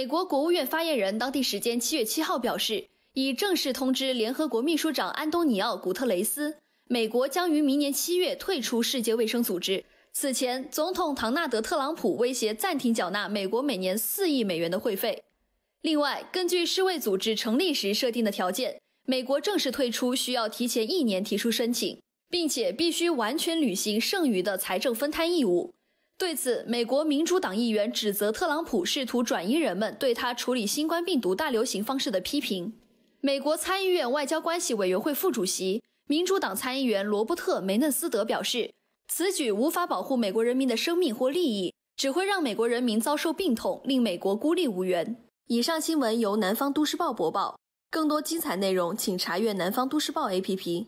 美国国务院发言人当地时间七月七号表示，已正式通知联合国秘书长安东尼奥·古特雷斯，美国将于明年七月退出世界卫生组织。此前，总统唐纳德·特朗普威胁暂停缴纳美国每年四亿美元的会费。另外，根据世卫组织成立时设定的条件，美国正式退出需要提前一年提出申请，并且必须完全履行剩余的财政分摊义务。对此，美国民主党议员指责特朗普试图转移人们对他处理新冠病毒大流行方式的批评。美国参议院外交关系委员会副主席、民主党参议员罗伯特·梅嫩斯德表示，此举无法保护美国人民的生命或利益，只会让美国人民遭受病痛，令美国孤立无援。以上新闻由南方都市报播报，更多精彩内容请查阅南方都市报 APP。